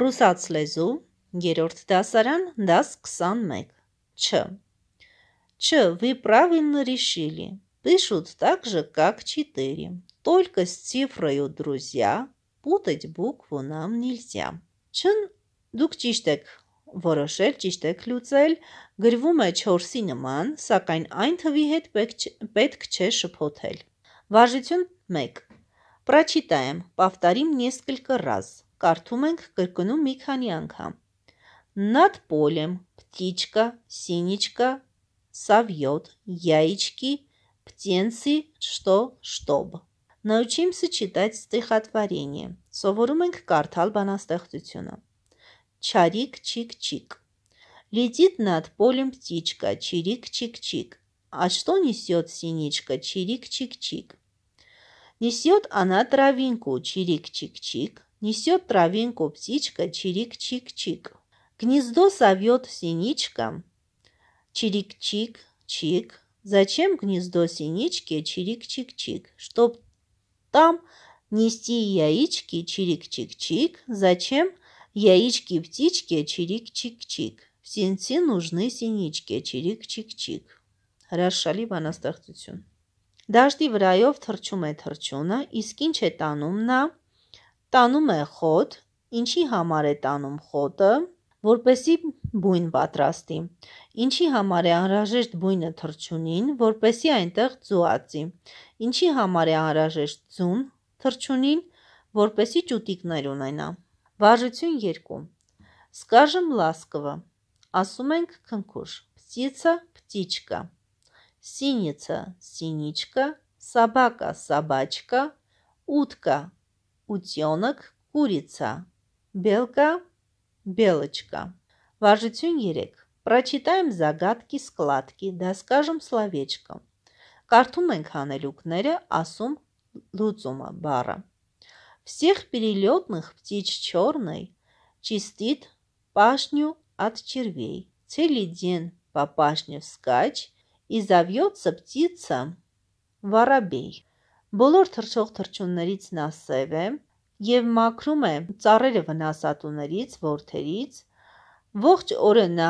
Ռուսաց լեզու, երրորդ դասարան, դաս 21։ Չ. Ч. Вы правильно решили. Пишут так же, как 4. Только с цифрою, друзья, путать букву нам нельзя. Չն դուք ճիշտ եք որոշել, ճիշտ եք լուծել, գրվում է 4-ի նման, սակայն այն թվի հետ պետք, պետք չէ շփոթել։ Важություն 1. Прочитаем. Повторим несколько раз կարդում ենք կրկնում մի քանի անգամ։ Над полем птичка, синичка, совьет, яички, птенцы, что, чтоб։ Научимся читать стихотворение. Սովորում ենք կարդալ բանաստեղծությունը։ Чарик, чик, чик. Летит над полем птичка, чирик, чик, чик. А что несет синичка, чирик, чик, чик? Несет она травинку, чирик, чик, чик. Несет травинку птичка чирик-чик-чик. Гнездо совьет синичка чирик-чик-чик. Зачем гнездо синички чирик-чик-чик? Чтоб там нести яички чирик-чик-чик. Зачем яички птички чирик-чик-чик? Птенцы нужны синички чирик-чик-чик. Հրաշալի բանաստեղծություն։ Դաշտի в թրջում է թրջունը, իսկ ինչ է տանում նա – տանում է խոտ, ինչի համար է տանում խոտը, որպեսի բույն պատրաստի, ինչի համար է անհրաժեշտ բույնը թրջունին, որպեսի այնտեղ ձուածի, ինչի համար է անհրաժեշտ ձուն թրջունին, որպեսի ճուտիկներ ունենա։ Վարժություն 2. Скажем ласково. Ասում ենք քնքուշ. Птица птичка. Синица синичка. Собака собачка. Утка Утенок – курица. Белка – белочка. Важитюнь ерек. Прочитаем загадки, складки, да скажем словечко. Կարդում ենք հանելուկները, ասում լուծումը բառը։ Всех перелетных птиц черной чистит пашню от червей. Целый день по пашне вскачь, и завьется птица воробей. Բոլոր թռչող թռչուններից նա սև է եւ մաքրում է ծառերը վնասատուներից, ворթերից։ Ողջ օրը նա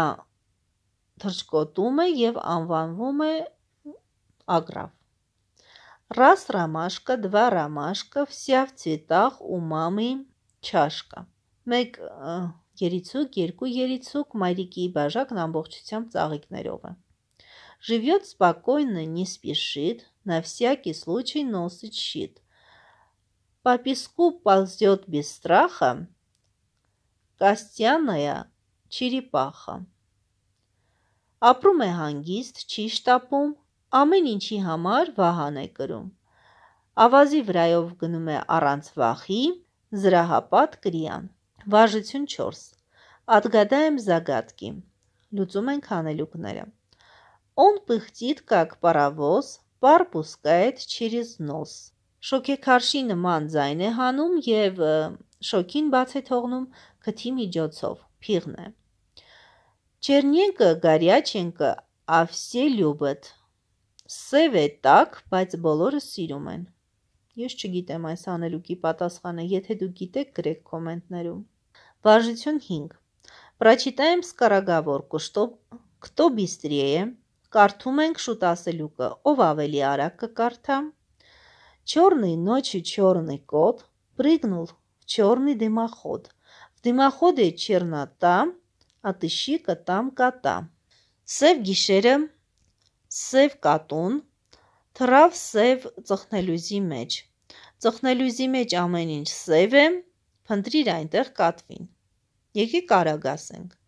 թռչկոտում է եւ անվանվում է ագրավ։ Раз ромашка, два ромашка, вся в цветах у мамы чашка։ Մեկ երիցուկ, երկու երիցուկ, մայրիկի բաժակն ամբողջությամբ ծաղիկներով է։ Живет спокойно, не спешит, на всякий случай нос и щит. По песку ползет без страха костяная черепаха. Ապրում է հանգիստ, չի շտապում, ամեն ինչի համար վահան է կրում։ Ավազի վրայով գնում է առանց վախի, զրահապատ կրիան։ Վարժություն 4։ Ադգադայեմ զագատկի։ Լուծում ենք հանելուկները։ Он պղտիտ կակ պարավոզ, պար բուսկայդ չիրիզ նոս։ Շոքեքարշի նման ձայն է հանում և շոքին բաց է թողնում կթի միջոցով, պիղն է։ Չերնյենքը, գարյաչենքը, ավսե լյուբըտ։ Սև է տակ, բայց բոլորը սիրում են։ Ես չգիտեմ այս անելուկի պատասխանը, եթե դու գիտեք գրեք կոմենտներում։ Վարժություն 5։ Прочитаем скороговорку, что кто быстрее, Կարդում ենք շուտ ասելուկը, ով ավելի արագ կկարդա։ Черной ночью черный кот прыгнул в черный дымоход. В дымоходе чернота, отыщи-ка там кота։ Սև գիշերը, սև կատուն, թրավ սև ծխնելուզի մեջ։ Ծխնելուզի մեջ ամեն ինչ սև է, փնտրիր այնտեղ կատվին։ Եկեք արագ ասենք։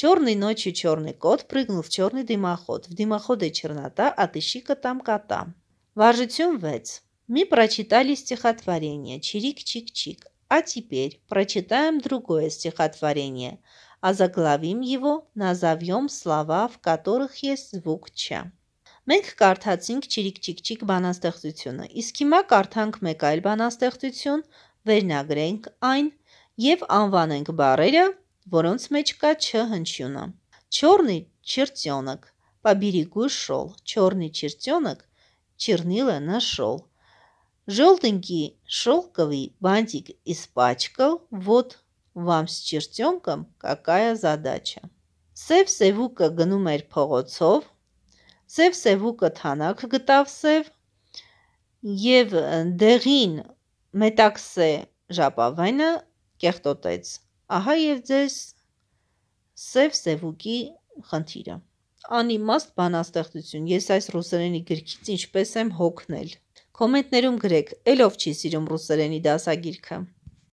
Черной ночью черный кот прыгнул в черный дымоход. В дымоходе чернота, а тыщика там кота. Важитюм вец. Мы прочитали стихотворение «Чирик-чик-чик». А теперь прочитаем другое стихотворение, а заглавим его, назовем слова, в которых есть звук «ч». Մենք կարդացինք «Չիրիկ-չիկ-չիկ» բանաստեղծությունը, իսկ հիմա կարդանք մեկ այլ բանաստեղծություն, վերնագրենք այն և անվանենք բառերը, որոնց մեջ կա Չ հնչյունը։ Черный чертенок. Поберегу шел. Черный чертенок чернила нашел. Желтенький шелковый бантик испачкал. Вот вам с чертенком какая задача. Սև սևուկը գնում էր փողոցով, սև սևուկը թանակ գտավ սև եւ դեղին մետաքսե ժապավենը կեղտոտեց։ Ահա եւ ձեզ սև սևուկի խնդիրը։ Անիմաստ բանաստեղծություն։ Ես այս ռուսերենի գրքից ինչպես եմ հոգնել։ Կոմենտներում գրեք՝ «Էլով չի սիրում ռուսերենի դասագիրքը»։